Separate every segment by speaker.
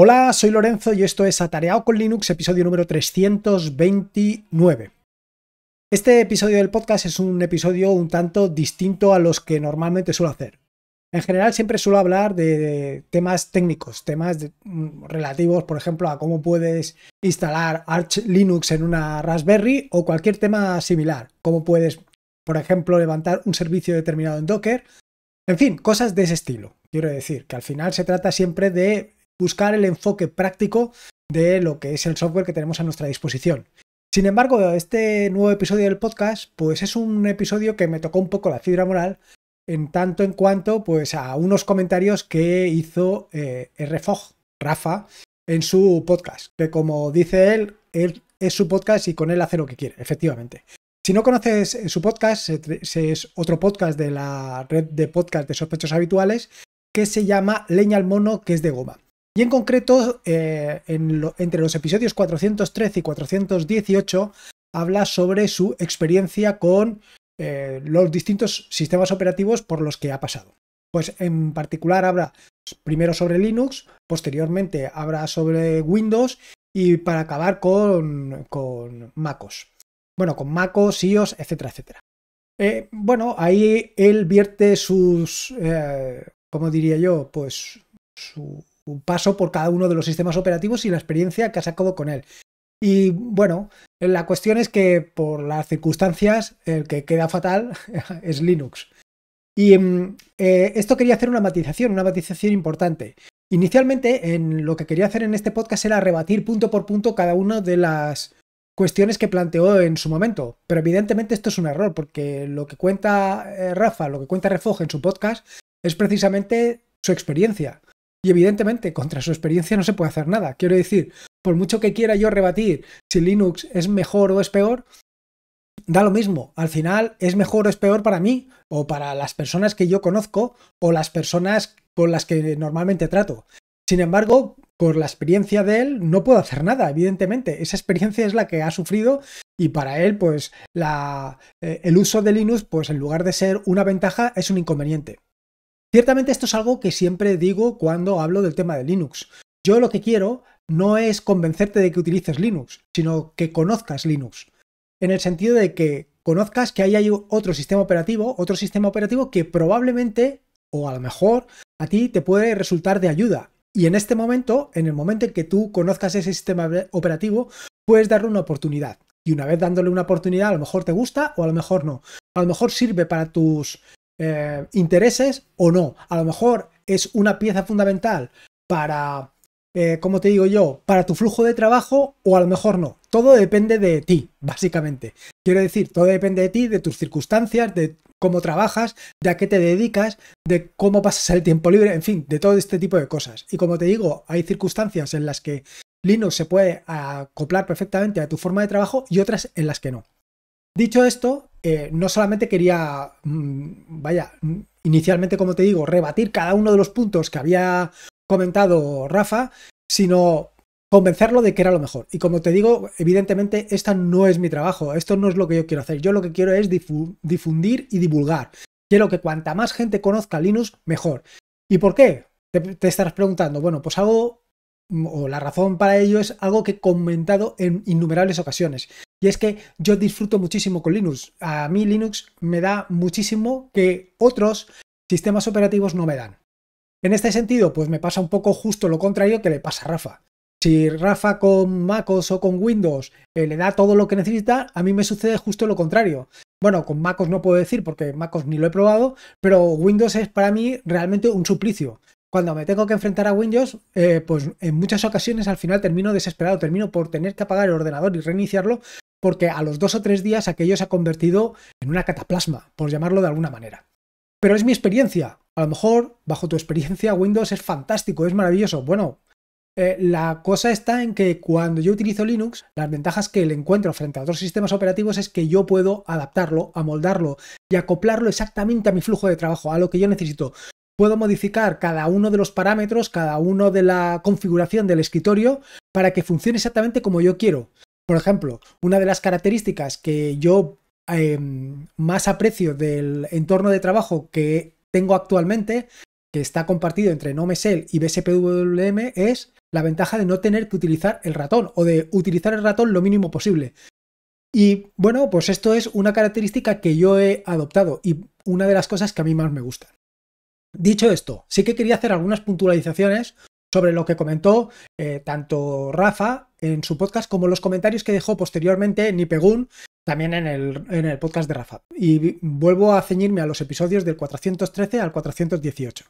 Speaker 1: Hola, soy Lorenzo y esto es Atareado con Linux, episodio número 329. Este episodio del podcast es un episodio un tanto distinto a los que normalmente suelo hacer. En general siempre suelo hablar de temas técnicos, temas mm, relativos, por ejemplo, a cómo puedes instalar Arch Linux en una Raspberry o cualquier tema similar, cómo puedes, por ejemplo, levantar un servicio determinado en Docker, en fin, cosas de ese estilo. Quiero decir que al final se trata siempre de buscar el enfoque práctico de lo que es el software que tenemos a nuestra disposición. Sin embargo, este nuevo episodio del podcast, pues es un episodio que me tocó un poco la fibra moral, en tanto en cuanto pues a unos comentarios que hizo eh, R. Fogg, Rafa, en su podcast, que como dice él, él es su podcast y con él hace lo que quiere, efectivamente. Si no conoces eh, su podcast, es otro podcast de la red de podcast de sospechosos habituales que se llama Leña al Mono, que es de goma. Y en concreto, eh, entre los episodios 413 y 418, habla sobre su experiencia con eh, los distintos sistemas operativos por los que ha pasado. Pues en particular habla primero sobre Linux, posteriormente habla sobre Windows y para acabar con, con MacOS. Bueno, con MacOS, iOS, etcétera, etcétera. Eh, bueno, ahí él vierte sus, ¿cómo diría yo? Pues su, un paso por cada uno de los sistemas operativos y la experiencia que ha sacado con él. Y bueno, la cuestión es que por las circunstancias el que queda fatal es Linux. Y mm, eh, esto quería hacer una matización, una matización importante. Inicialmente, en lo que quería hacer en este podcast era rebatir punto por punto cada una de las cuestiones que planteó en su momento. Pero evidentemente esto es un error, porque lo que cuenta eh, Rafa, lo que cuenta Refoge en su podcast, es precisamente su experiencia. Y evidentemente, contra su experiencia no se puede hacer nada. Quiero decir, por mucho que quiera yo rebatir si Linux es mejor o es peor, da lo mismo. Al final es mejor o es peor para mí o para las personas que yo conozco o las personas con las que normalmente trato. Sin embargo, por la experiencia de él no puedo hacer nada, evidentemente. Esa experiencia es la que ha sufrido y para él, pues, eh, el uso de Linux, pues, en lugar de ser una ventaja, es un inconveniente. Ciertamente esto es algo que siempre digo cuando hablo del tema de Linux. Yo lo que quiero no es convencerte de que utilices Linux, sino que conozcas Linux. En el sentido de que conozcas que ahí hay otro sistema operativo, otro sistema operativo que probablemente, o a lo mejor, a ti te puede resultar de ayuda. Y en este momento, en el momento en que tú conozcas ese sistema operativo, puedes darle una oportunidad. Y una vez dándole una oportunidad, a lo mejor te gusta o a lo mejor no. A lo mejor sirve para tus eh, intereses o no. A lo mejor es una pieza fundamental para, eh, como te digo yo, para tu flujo de trabajo o a lo mejor no. Todo depende de ti, básicamente. Quiero decir, todo depende de ti, de tus circunstancias, de cómo trabajas, de a qué te dedicas, de cómo pasas el tiempo libre, en fin, de todo este tipo de cosas. Y como te digo, hay circunstancias en las que Linux se puede acoplar perfectamente a tu forma de trabajo y otras en las que no. Dicho esto, eh, no solamente quería, mm, vaya, inicialmente, como te digo, rebatir cada uno de los puntos que había comentado Rafa, sino convencerlo de que era lo mejor. Y como te digo, evidentemente, esta no es mi trabajo, esto no es lo que yo quiero hacer. Yo lo que quiero es difundir y divulgar. Quiero que cuanta más gente conozca Linux, mejor. ¿Y por qué? te estarás preguntando, bueno, pues hago Mm, o la razón para ello es algo que he comentado en innumerables ocasiones. Y es que yo disfruto muchísimo con Linux. A mí Linux me da muchísimo que otros sistemas operativos no me dan. En este sentido, pues me pasa un poco justo lo contrario que le pasa a Rafa. Si Rafa con MacOS o con Windows eh, le da todo lo que necesita, a mí me sucede justo lo contrario. Bueno, con MacOS no puedo decir porque MacOS ni lo he probado, pero Windows es para mí realmente un suplicio cuando me tengo que enfrentar a Windows, eh, pues en muchas ocasiones al final termino desesperado, termino por tener que apagar el ordenador y reiniciarlo, porque a los dos o tres días aquello se ha convertido en una cataplasma, por llamarlo de alguna manera. Pero es mi experiencia. A lo mejor, bajo tu experiencia, Windows es fantástico, es maravilloso. Bueno, eh, la cosa está en que cuando yo utilizo Linux, las ventajas que le encuentro frente a otros sistemas operativos es que yo puedo adaptarlo, amoldarlo y acoplarlo exactamente a mi flujo de trabajo, a lo que yo necesito puedo modificar cada uno de los parámetros, cada uno de la configuración del escritorio para que funcione exactamente como yo quiero. Por ejemplo, una de las características que yo em, más aprecio del entorno de trabajo que tengo actualmente, que está compartido entre NoMesel y BSPWM, es la ventaja de no tener que utilizar el ratón o de utilizar el ratón lo mínimo posible. Y bueno, pues esto es una característica que yo he adoptado y una de las cosas que a mí más me gustan. Dicho esto, sí que quería hacer algunas puntualizaciones sobre lo que comentó eh, tanto Rafa en su podcast como los comentarios que dejó posteriormente Nipegun también en el, podcast de Rafa. Y vuelvo a ceñirme a los episodios del 413 al 418.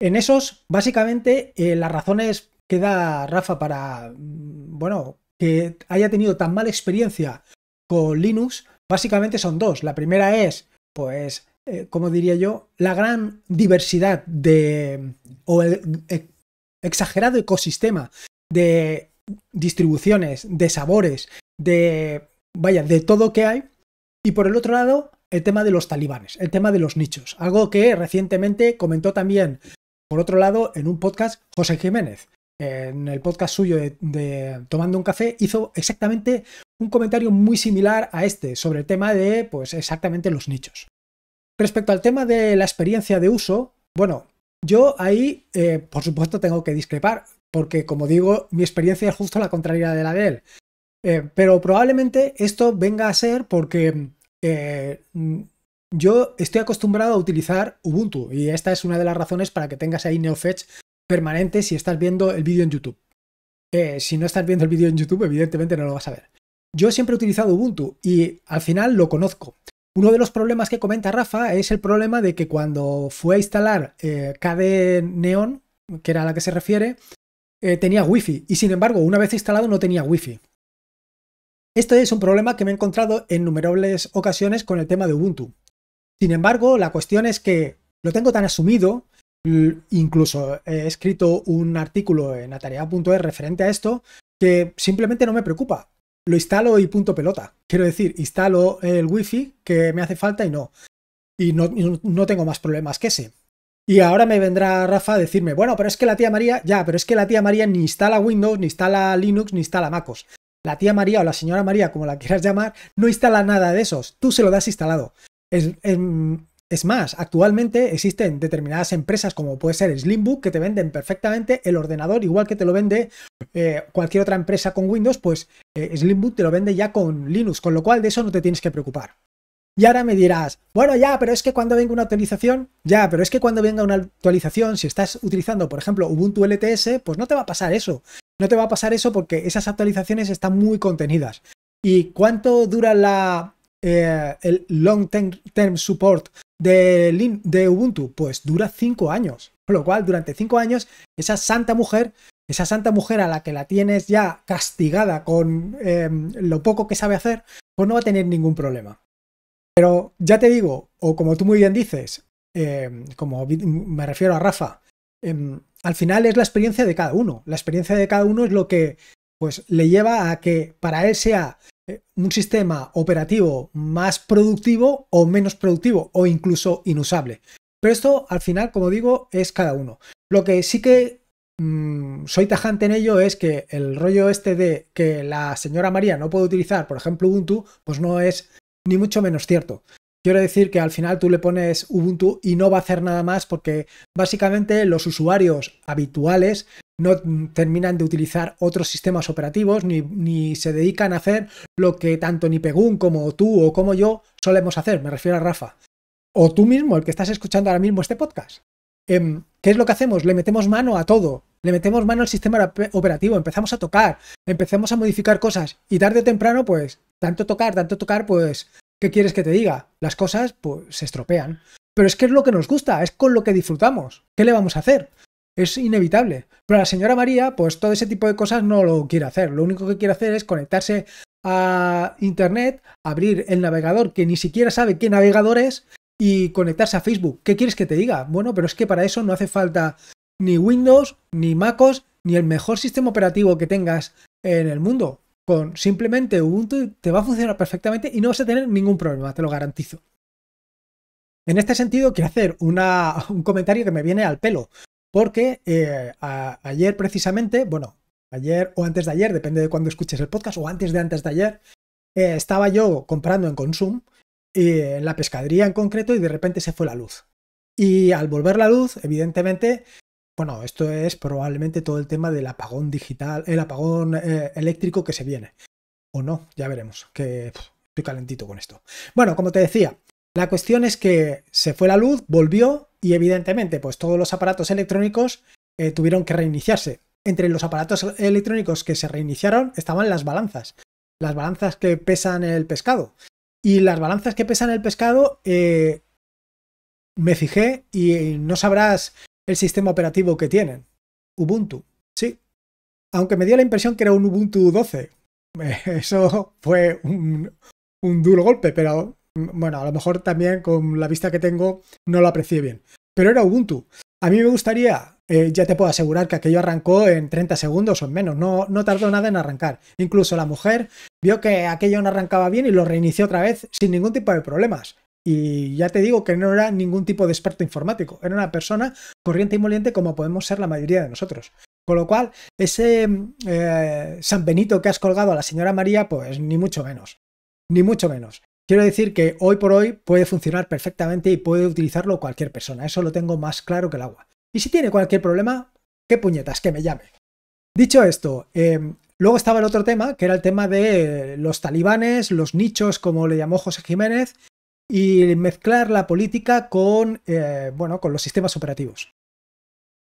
Speaker 1: En esos, básicamente, eh, las razones que da Rafa para, mm, bueno, que haya tenido tan mala experiencia con Linux, básicamente son dos. La primera es, pues, eh, como diría yo, la gran diversidad de, o el e, exagerado ecosistema de distribuciones, de sabores, de, vaya, de todo que hay. Y por el otro lado, el tema de los talibanes, el tema de los nichos, algo que recientemente comentó también, por otro lado, en un podcast José Jiménez. En el podcast suyo de Tomando un Café hizo exactamente un comentario muy similar a este sobre el tema de, pues, exactamente los nichos. Respecto al tema de la experiencia de uso, bueno, yo ahí, eh, por supuesto, tengo que discrepar, porque como digo, mi experiencia es justo la contraria de la de él. Eh, pero probablemente esto venga a ser porque eh, yo estoy acostumbrado a utilizar Ubuntu y esta es una de las razones para que tengas ahí NeoFetch permanente si estás viendo el vídeo en YouTube. si no estás viendo el vídeo en YouTube, evidentemente no lo vas a ver. Yo siempre he utilizado Ubuntu y al final lo conozco. Uno de los problemas que comenta Rafa es el problema de que cuando fue a instalar eh, KDE Neon, que era a la que se refiere, eh, tenía Wi-Fi y sin embargo una vez instalado no tenía Wi-Fi. Este es un problema que me he encontrado en numerables ocasiones con el tema de Ubuntu. Sin embargo, la cuestión es que lo tengo tan asumido, incluso eh, he escrito un artículo en atarea.es referente a esto, que simplemente no me preocupa lo instalo y punto pelota. Quiero decir, instalo el wifi que me hace falta y no. Y no, no tengo más problemas que ese. Y ahora me vendrá Rafa a decirme, bueno, pero es que la tía María, ya, pero es que la tía María ni instala Windows, ni instala Linux, ni instala MacOS. La tía María o la señora María, como la quieras llamar, no instala nada de esos. Tú se lo das instalado. Es más, actualmente existen determinadas empresas como puede ser Slimbook que te venden perfectamente el ordenador, igual que te lo vende eh, cualquier otra empresa con Windows, pues eh, Slimbook te lo vende ya con Linux, con lo cual de eso no te tienes que preocupar. Y ahora me dirás, bueno, ya, pero es que cuando venga una actualización, ya, pero es que cuando venga una actualización, si estás utilizando, por ejemplo, Ubuntu LTS, pues no te va a pasar eso. No te va a pasar eso porque esas actualizaciones están muy contenidas. ¿Y cuánto dura la, eh, el long term support de, de Ubuntu? Pues dura cinco años. Con lo cual, durante cinco años, esa santa mujer, esa santa mujer a la que la tienes ya castigada con em, lo poco que sabe hacer, pues no va a tener ningún problema. Pero ya te digo, o como tú muy bien dices, em, como me refiero a Rafa, em, al final es la experiencia de cada uno. La experiencia de cada uno es lo que pues le lleva a que para él sea eh, un sistema operativo más productivo o menos productivo o incluso inusable. Pero esto al final, como digo, es cada uno. Lo que sí que mm, soy tajante en ello es que el rollo este de que la señora María no puede utilizar, por ejemplo, Ubuntu, pues no es ni mucho menos cierto. Quiero decir que al final tú le pones Ubuntu y no va a hacer nada más porque básicamente los usuarios habituales no terminan de utilizar otros sistemas operativos ni, se dedican a hacer lo que tanto ni Pegún como tú o como yo solemos hacer, me refiero a Rafa. O tú mismo, el que estás escuchando ahora mismo este podcast. Em, ¿Qué es lo que hacemos? Le metemos mano a todo, le metemos mano al sistema operativo, empezamos a tocar, empezamos a modificar cosas y tarde o temprano, pues, tanto tocar, tanto tocar, pues, ¿qué quieres que te diga? Las cosas, pues, se estropean. Pero es que es lo que nos gusta, es con lo que disfrutamos. ¿Qué le vamos a hacer? Es inevitable. Pero la señora María, pues todo ese tipo de cosas no lo quiere hacer. Lo único que quiere hacer es conectarse a Internet, abrir el navegador que ni siquiera sabe qué navegador es y conectarse a Facebook. ¿Qué quieres que te diga? Bueno, pero es que para eso no hace falta ni Windows, ni MacOS, ni el mejor sistema operativo que tengas en el mundo. Con simplemente Ubuntu te va a funcionar perfectamente y no vas a tener ningún problema, te lo garantizo. En este sentido, quiero hacer un comentario que me viene al pelo porque eh, ayer precisamente, bueno, ayer o antes de ayer, depende de cuándo escuches el podcast, o antes de antes de ayer, eh, estaba yo comprando en Consum, y eh, en la pescadería en concreto, y de repente se fue la luz. Y al volver la luz, evidentemente, bueno, esto es probablemente todo el tema del apagón digital, el apagón eléctrico que se viene. O no, ya veremos, que estoy calentito con esto. Bueno, como te decía, la cuestión es que se fue la luz, volvió y evidentemente pues todos los aparatos electrónicos eh, tuvieron que reiniciarse. Entre los aparatos electrónicos que se reiniciaron estaban las balanzas, las balanzas que pesan el pescado. Y las balanzas que pesan el pescado, eh, me fijé y no sabrás el sistema operativo que tienen. Ubuntu, sí. Aunque me dio la impresión que era un Ubuntu 12. Eso fue un, un duro golpe, pero bueno, a lo mejor también con la vista que tengo no lo aprecié bien. Pero era Ubuntu. A mí me gustaría, eh, ya te puedo asegurar que aquello arrancó en 30 segundos o menos, no, tardó nada en arrancar. Incluso la mujer vio que aquello no arrancaba bien y lo reinició otra vez sin ningún tipo de problemas. Y ya te digo que no era ningún tipo de experto informático, era una persona corriente y moliente como podemos ser la mayoría de nosotros. Con lo cual, ese mm, eh, San Benito que has colgado a la señora María, pues ni mucho menos, ni mucho menos. Quiero decir que hoy por hoy puede funcionar perfectamente y puede utilizarlo cualquier persona. Eso lo tengo más claro que el agua. Y si tiene cualquier problema, qué puñetas, que me llame. Dicho esto, em, luego estaba el otro tema, que era el tema de los talibanes, los nichos, como le llamó José Jiménez, y mezclar la política con, eh, bueno, con los sistemas operativos.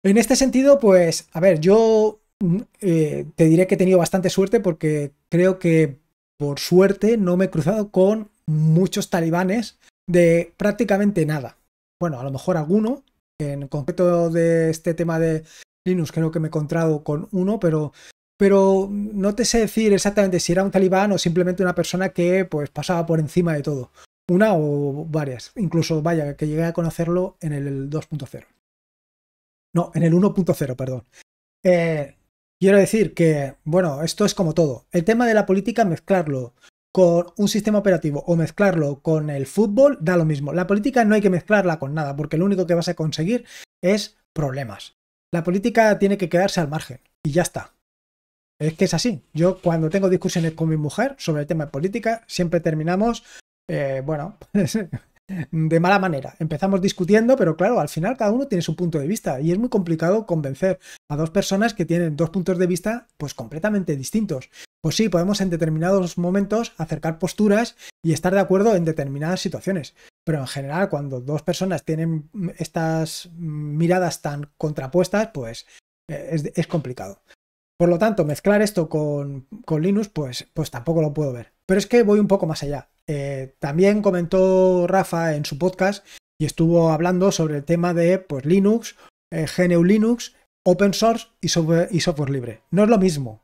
Speaker 1: En este sentido, pues, a ver, yo mm, eh, te diré que he tenido bastante suerte porque creo que por suerte no me he cruzado con muchos talibanes de prácticamente nada. Bueno, a lo mejor alguno, en concreto de este tema de Linux, creo que me he encontrado con uno, pero, pero no te sé decir exactamente si era un talibán o simplemente una persona que pues pasaba por encima de todo. Una o varias. Incluso, vaya, que llegué a conocerlo en el 2.0. No, en el 1.0, perdón. Eh, quiero decir que, bueno, esto es como todo. El tema de la política, mezclarlo con un sistema operativo o mezclarlo con el fútbol, da lo mismo. La política no hay que mezclarla con nada, porque lo único que vas a conseguir es problemas. La política tiene que quedarse al margen y ya está. Es que es así. Yo cuando tengo discusiones con mi mujer sobre el tema de política, siempre terminamos, eh, bueno, de mala manera. Empezamos discutiendo, pero claro, al final cada uno tiene su punto de vista y es muy complicado convencer a dos personas que tienen dos puntos de vista pues completamente distintos. Pues sí, podemos en determinados momentos acercar posturas y estar de acuerdo en determinadas situaciones, pero en general cuando dos personas tienen estas miradas tan contrapuestas, pues eh, es, complicado. Por lo tanto, mezclar esto con, con Linux, pues, pues tampoco lo puedo ver. Pero es que voy un poco más allá. Eh, también comentó Rafa en su podcast y estuvo hablando sobre el tema de pues, Linux, eh, GNU Linux, open source y software, libre. No es lo mismo.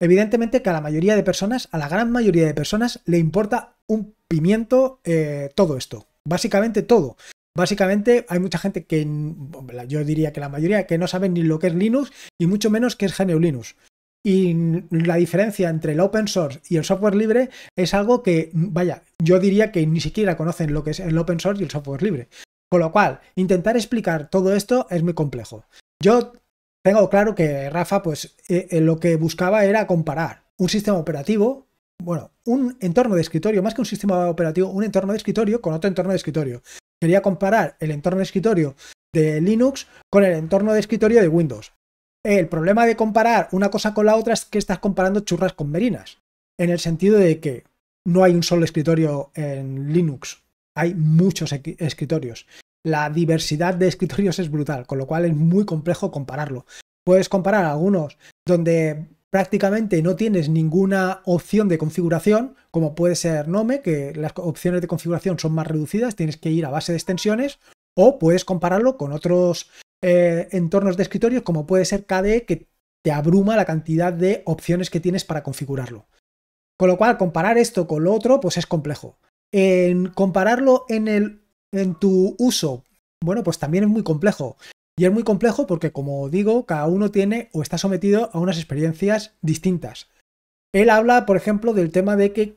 Speaker 1: Evidentemente que a la mayoría de personas, a la gran mayoría de personas, le importa un pimiento eh, todo esto. Básicamente todo. Básicamente hay mucha gente que, yo diría que la mayoría, que no sabe ni lo que es Linux y mucho menos que es GNU Linux. Y la diferencia entre el open source y el software libre es algo que, vaya, yo diría que ni siquiera conocen lo que es el open source y el software libre. Con lo cual, intentar explicar todo esto es muy complejo. Yo tengo claro que Rafa, pues eh, eh, lo que buscaba era comparar un sistema operativo, bueno, un entorno de escritorio, más que un sistema operativo, un entorno de escritorio con otro entorno de escritorio. Quería comparar el entorno de escritorio de Linux con el entorno de escritorio de Windows. El problema de comparar una cosa con la otra es que estás comparando churras con merinas, en el sentido de que no hay un solo escritorio en Linux, hay muchos escritorios. La diversidad de escritorios es brutal, con lo cual es muy complejo compararlo. Puedes comparar algunos donde prácticamente no tienes ninguna opción de configuración, como puede ser Nome, que las opciones de configuración son más reducidas, tienes que ir a base de extensiones, o puedes compararlo con otros eh, entornos de escritorio como puede ser KDE que te abruma la cantidad de opciones que tienes para configurarlo. Con lo cual, comparar esto con lo otro, pues es complejo. En compararlo en, el, en tu uso, bueno, pues también es muy complejo. Y es muy complejo porque, como digo, cada uno tiene o está sometido a unas experiencias distintas. Él habla, por ejemplo, del tema de que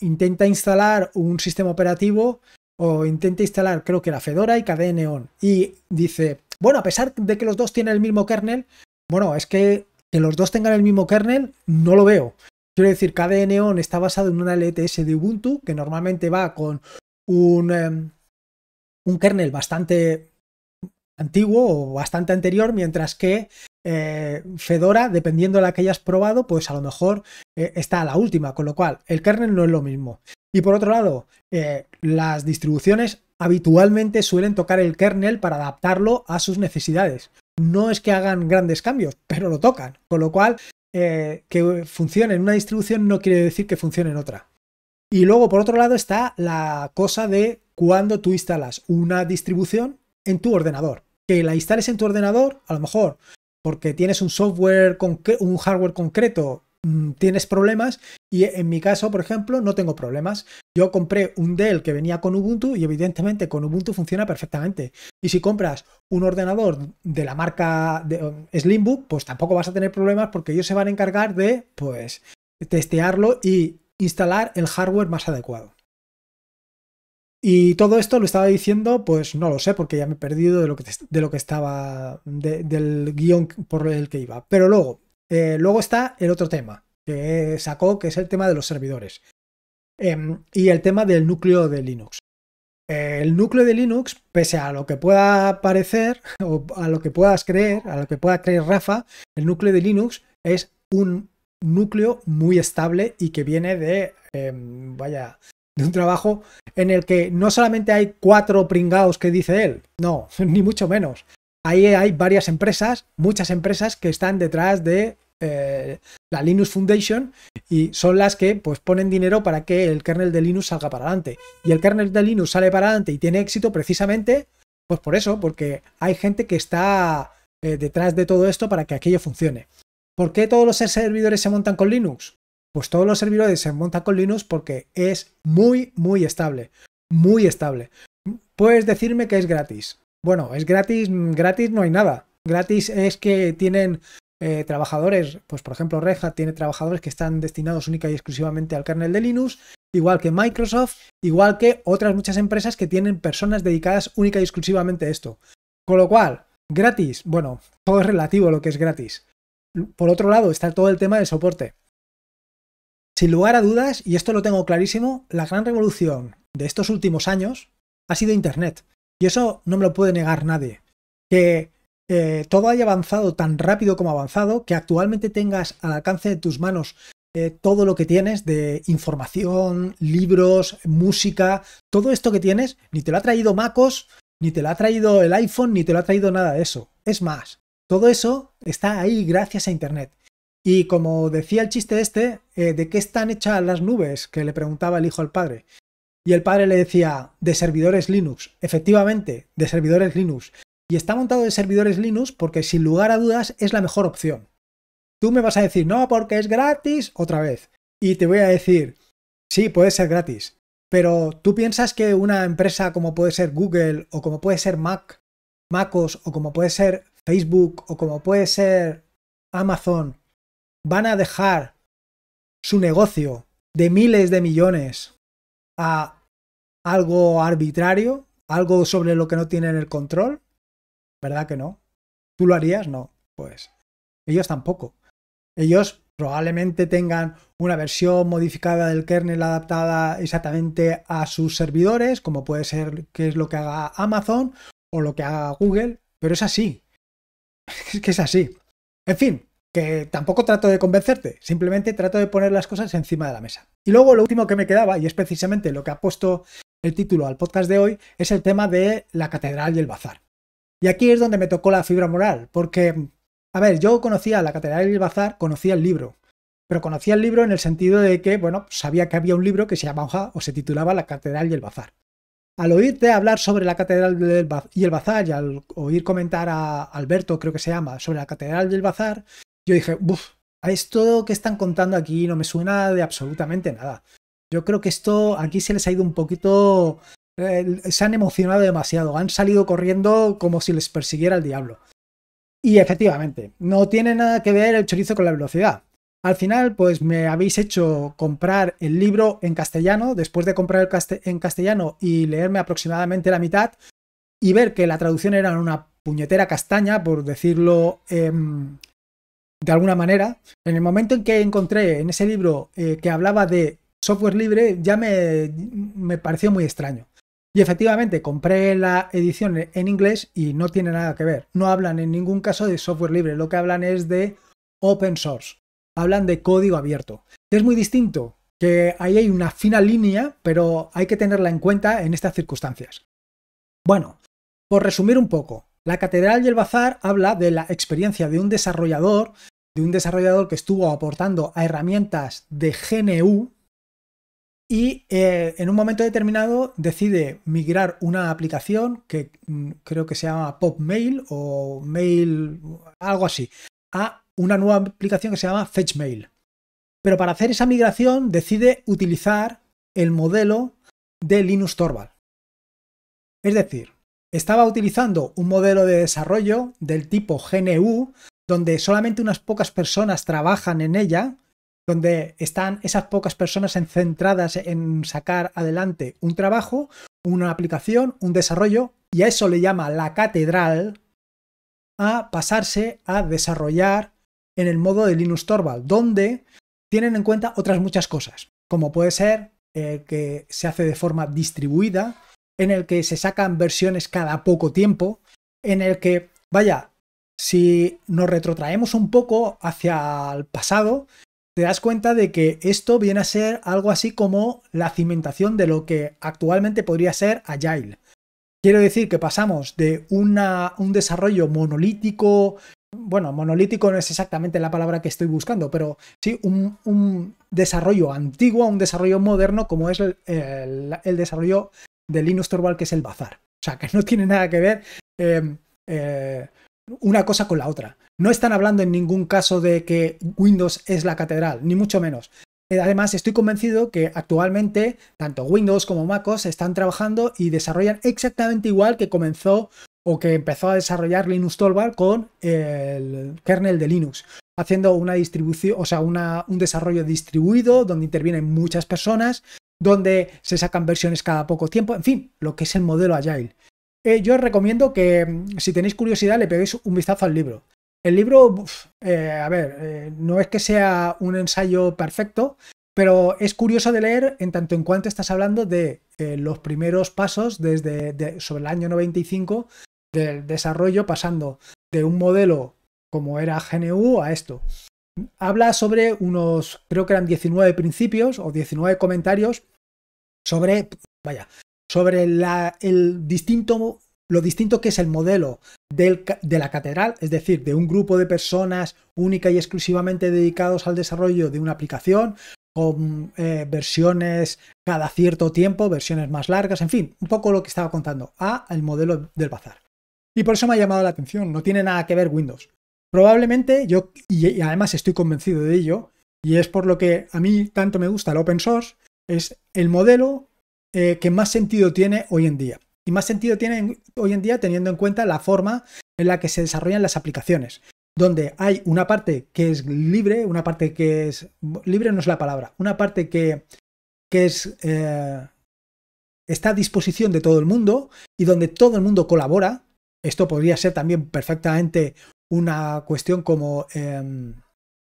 Speaker 1: intenta instalar un sistema operativo o intenta instalar, creo que la Fedora y KDE Neon. Y dice, bueno, a pesar de que los dos tienen el mismo kernel, bueno, es que que los dos tengan el mismo kernel no lo veo. Quiero decir, KDE Neon está basado en una LTS de Ubuntu que normalmente va con em, un, kernel bastante antiguo o bastante anterior, mientras que eh, Fedora, dependiendo de la que hayas probado, pues a lo mejor eh, está a la última, con lo cual el kernel no es lo mismo. Y por otro lado, eh, las distribuciones habitualmente suelen tocar el kernel para adaptarlo a sus necesidades. No es que hagan grandes cambios, pero lo tocan. Con lo cual, eh, que funcione en una distribución no quiere decir que funcione en otra. Y luego, por otro lado, está la cosa de cuando tú instalas una distribución en tu ordenador. Que la instales en tu ordenador, a lo mejor porque tienes un software, un hardware concreto Mm, tienes problemas y en mi caso, por ejemplo, no tengo problemas. Yo compré un Dell que venía con Ubuntu y evidentemente con Ubuntu funciona perfectamente. Y si compras un ordenador de la marca de eh, Slimbook, pues tampoco vas a tener problemas porque ellos se van a encargar de pues testearlo y instalar el hardware más adecuado. Y todo esto lo estaba diciendo, pues no lo sé, porque ya me he perdido de lo que, estaba, del guión por el que iba. Pero luego, eh, luego está el otro tema que sacó, que es el tema de los servidores em, y el tema del núcleo de Linux. Eh, el núcleo de Linux, pese a lo que pueda parecer, o a lo que puedas creer, a lo que pueda creer Rafa, el núcleo de Linux es un núcleo muy estable y que viene de, em, vaya, de un trabajo en el que no solamente hay cuatro pringados que dice él, no, ni mucho menos. Ahí hay varias empresas, muchas empresas que están detrás de eh, la Linux Foundation y son las que pues ponen dinero para que el kernel de Linux salga para adelante. Y el kernel de Linux sale para adelante y tiene éxito precisamente pues por eso, porque hay gente que está eh, detrás de todo esto para que aquello funcione. ¿Por qué todos los servidores se montan con Linux? Pues todos los servidores se montan con Linux porque es muy, muy estable. Muy estable. Puedes decirme que es gratis. Bueno, es gratis, gratis no hay nada. Gratis es que tienen eh, trabajadores, pues por ejemplo Red tiene trabajadores que están destinados única y exclusivamente al kernel de Linux, igual que Microsoft, igual que otras muchas empresas que tienen personas dedicadas única y exclusivamente a esto. Con lo cual, gratis, bueno, todo es relativo lo que es gratis. Por otro lado, está todo el tema del soporte. Sin lugar a dudas, y esto lo tengo clarísimo, la gran revolución de estos últimos años ha sido Internet. Y eso no me lo puede negar nadie. Que eh, todo haya avanzado tan rápido como avanzado, que actualmente tengas al alcance de tus manos eh, todo lo que tienes de información, libros, música, todo esto que tienes, ni te lo ha traído MacOS, ni te lo ha traído el iPhone, ni te lo ha traído nada de eso. Es más, todo eso está ahí gracias a Internet. Y como decía el chiste este, eh, ¿de qué están hechas las nubes? que le preguntaba el hijo al padre. Y el padre le decía, de servidores Linux. Efectivamente, de servidores Linux. Y está montado de servidores Linux porque sin lugar a dudas es la mejor opción. Tú me vas a decir, no, porque es gratis otra vez. Y te voy a decir, sí, puede ser gratis. Pero tú piensas que una empresa como puede ser Google o como puede ser Mac, MacOS o como puede ser Facebook o como puede ser Amazon, van a dejar su negocio de miles de millones a algo arbitrario, algo sobre lo que no tienen el control? ¿Verdad que no? ¿Tú lo harías? No. Pues ellos tampoco. Ellos probablemente tengan una versión modificada del kernel adaptada exactamente a sus servidores, como puede ser que es lo que haga Amazon o lo que haga Google, pero es así. Es que es así. En fin, que tampoco trato de convencerte, simplemente trato de poner las cosas encima de la mesa. Y luego lo último que me quedaba, y es precisamente lo que ha puesto el título al podcast de hoy, es el tema de la catedral y el bazar. Y aquí es donde me tocó la fibra moral, porque, a ver, yo conocía la Catedral del Bazar, conocía el libro, pero conocía el libro en el sentido de que, bueno, sabía que había un libro que se llamaba o se titulaba La Catedral y el Bazar. Al oírte hablar sobre la Catedral del y el Bazar y al oír comentar a Alberto, creo que se llama, sobre la Catedral del Bazar, yo dije, uff, a esto que están contando aquí no me suena de absolutamente nada. Yo creo que esto aquí se les ha ido un poquito se han emocionado demasiado, han salido corriendo como si les persiguiera el diablo. Y efectivamente, no tiene nada que ver el chorizo con la velocidad. Al final, pues me habéis hecho comprar el libro en castellano, después de comprar el en castellano y leerme aproximadamente la mitad, y ver que la traducción era una puñetera castaña, por decirlo em, de alguna manera. En el momento en que encontré en ese libro eh, que hablaba de software libre, ya me pareció muy extraño. Y efectivamente, compré la edición en inglés y no tiene nada que ver. No hablan en ningún caso de software libre, lo que hablan es de open source. Hablan de código abierto, es muy distinto, que ahí hay una fina línea, pero hay que tenerla en cuenta en estas circunstancias. Bueno, por resumir un poco, la Catedral y el Bazar habla de la experiencia de un desarrollador, de un desarrollador que estuvo aportando a herramientas de GNU, y eh, en un momento determinado decide migrar una aplicación que mm, creo que se llama PopMail o Mail, algo así, a una nueva aplicación que se llama FetchMail. Pero para hacer esa migración decide utilizar el modelo de Linux Torvald. Es decir, estaba utilizando un modelo de desarrollo del tipo GNU, donde solamente unas pocas personas trabajan en ella, donde están esas pocas personas centradas en sacar adelante un trabajo, una aplicación, un desarrollo, y a eso le llama la catedral, a pasarse a desarrollar en el modo de Linux Torvald, donde tienen en cuenta otras muchas cosas, como puede ser el eh, que se hace de forma distribuida, en el que se sacan versiones cada poco tiempo, en el que, vaya, si nos retrotraemos un poco hacia el pasado, te das cuenta de que esto viene a ser algo así como la cimentación de lo que actualmente podría ser Agile. Quiero decir que pasamos de un desarrollo monolítico, bueno, monolítico no es exactamente la palabra que estoy buscando, pero sí un, desarrollo antiguo a un desarrollo moderno como es el, desarrollo de Linux Torvald que es el bazar. O sea, que no tiene nada que ver eh, eh, una cosa con la otra. No están hablando en ningún caso de que Windows es la catedral, ni mucho menos. Eh, además, estoy convencido que actualmente tanto Windows como MacOS están trabajando y desarrollan exactamente igual que comenzó o que empezó a desarrollar Linux Torvald con el kernel de Linux, haciendo una distribución, o sea, un desarrollo distribuido donde intervienen muchas personas, donde se sacan versiones cada poco tiempo, en fin, lo que es el modelo Agile. Eh, yo os recomiendo que mm, si tenéis curiosidad le peguéis un vistazo al libro. El libro, eh, a ver, eh, no es que sea un ensayo perfecto, pero es curioso de leer en tanto en cuanto estás hablando de los primeros pasos desde sobre el año 95 del desarrollo pasando de un modelo como era GNU a esto. Habla sobre unos, creo que eran 19 principios o 19 comentarios sobre, vaya, sobre el distinto, lo distinto que es el modelo de la catedral, es decir, de un grupo de personas única y exclusivamente dedicados al desarrollo de una aplicación, con eh, versiones cada cierto tiempo, versiones más largas, en fin, un poco lo que estaba contando, a el modelo del bazar. Y por eso me ha llamado la atención, no tiene nada que ver Windows. Probablemente yo, y además estoy convencido de ello, y es por lo que a mí tanto me gusta el open source, es el modelo eh, que más sentido tiene hoy en día. Y más sentido tiene hoy en día teniendo en cuenta la forma en la que se desarrollan las aplicaciones, donde hay una parte que es libre, una parte que es... libre no es la palabra, una parte que, que es... Eh, está a disposición de todo el mundo y donde todo el mundo colabora. Esto podría ser también perfectamente una cuestión como em,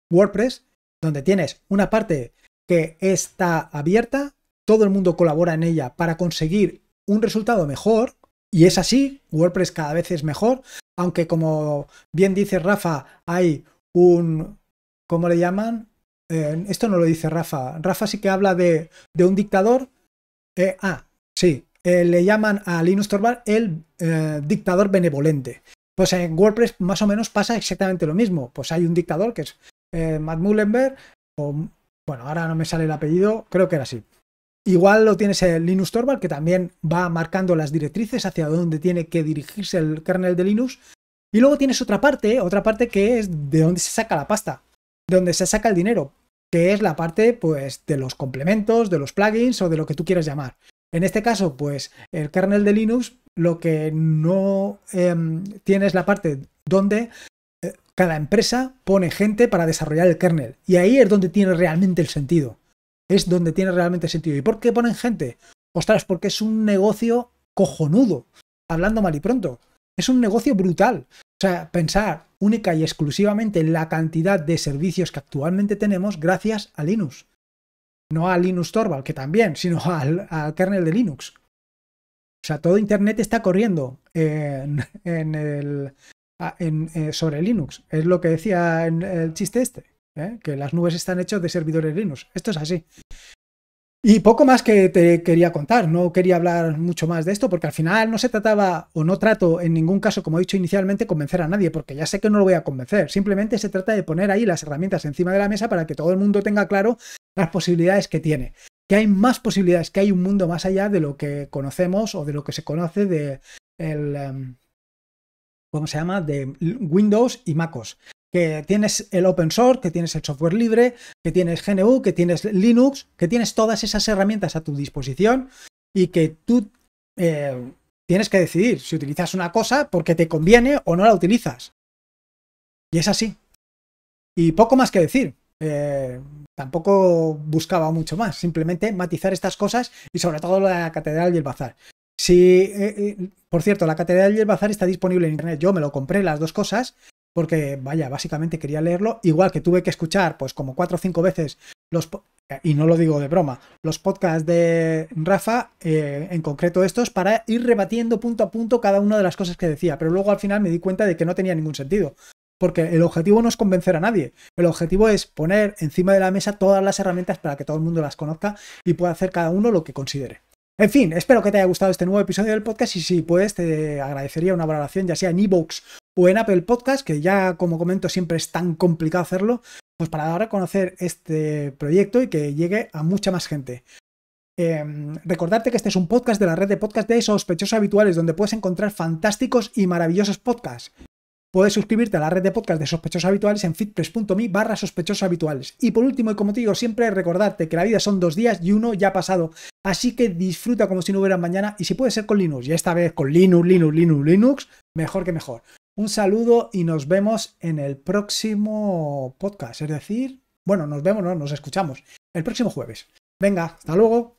Speaker 1: WordPress, donde tienes una parte que está abierta todo el mundo colabora en ella para conseguir un resultado mejor, y es así, WordPress cada vez es mejor, aunque como bien dice Rafa, hay un, ¿cómo le llaman? Eh, esto no lo dice Rafa, Rafa sí que habla de, un dictador, eh, ah, sí, eh, le llaman a Linus Torvald el dictador benevolente. Pues en WordPress más o menos pasa exactamente lo mismo, pues hay un dictador que es Matt Mullenberg, o bueno, ahora no me sale el apellido, creo que era así. Igual lo tienes el Linux Torvald, que también va marcando las directrices hacia dónde tiene que dirigirse el kernel de Linux. Y luego tienes otra parte, otra parte que es de dónde se saca la pasta, de dónde se saca el dinero, que es la parte pues, de los complementos, de los plugins o de lo que tú quieras llamar. En este caso, pues el kernel de Linux, lo que no em, tiene es la parte donde eh, cada empresa pone gente para desarrollar el kernel. Y ahí es donde tiene realmente el sentido es donde tiene realmente sentido. ¿Y por qué ponen gente? Ostras, porque es un negocio cojonudo, hablando mal y pronto. Es un negocio brutal. O sea, pensar única y exclusivamente en la cantidad de servicios que actualmente tenemos gracias a Linux. No a Linux Torvald, que también, sino al, kernel de Linux. O sea, todo Internet está corriendo en, el, eh, sobre Linux. Es lo que decía en el chiste este. ¿eh? que las nubes están hechas de servidores Linux. Esto es así. Y poco más que te quería contar, no quería hablar mucho más de esto porque al final no se trataba o no trato en ningún caso, como he dicho inicialmente, convencer a nadie porque ya sé que no lo voy a convencer, simplemente se trata de poner ahí las herramientas encima de la mesa para que todo el mundo tenga claro las posibilidades que tiene, que hay más posibilidades, que hay un mundo más allá de lo que conocemos o de lo que se conoce de el... Em, ¿Cómo se llama? De Windows y MacOS que tienes el open source, que tienes el software libre, que tienes GNU, que tienes Linux, que tienes todas esas herramientas a tu disposición y que tú eh, tienes que decidir si utilizas una cosa porque te conviene o no la utilizas. Y es así. Y poco más que decir. Eh, tampoco buscaba mucho más, simplemente matizar estas cosas y sobre todo la catedral y el bazar. Si, eh, por cierto, la catedral y el bazar está disponible en internet. Yo me lo compré las dos cosas porque vaya, básicamente quería leerlo, igual que tuve que escuchar pues como cuatro o cinco veces los, y no lo digo de broma, los podcasts de Rafa, eh, en concreto estos, para ir rebatiendo punto a punto cada una de las cosas que decía, pero luego al final me di cuenta de que no tenía ningún sentido. Porque el objetivo no es convencer a nadie, el objetivo es poner encima de la mesa todas las herramientas para que todo el mundo las conozca y pueda hacer cada uno lo que considere. En fin, espero que te haya gustado este nuevo episodio del podcast y si puedes te agradecería una valoración ya sea en iVoox o en Apple Podcast, que ya como comento siempre es tan complicado hacerlo, pues para dar a conocer este proyecto y que llegue a mucha más gente. Em, recordarte que este es un podcast de la red de podcast de sospechosos habituales, donde puedes encontrar fantásticos y maravillosos podcasts Puedes suscribirte a la red de podcast de sospechosos habituales en fitpress.me barra sospechosos habituales. Y por último, y como te digo, siempre recordarte que la vida son dos días y uno ya ha pasado. Así que disfruta como si no hubiera mañana y si puede ser con Linux, y esta vez con Linux, Linux, Linux, Linux, mejor que mejor. Un saludo y nos vemos en el próximo podcast. Es decir, bueno, nos vemos, no, nos escuchamos el próximo jueves. Venga, hasta luego.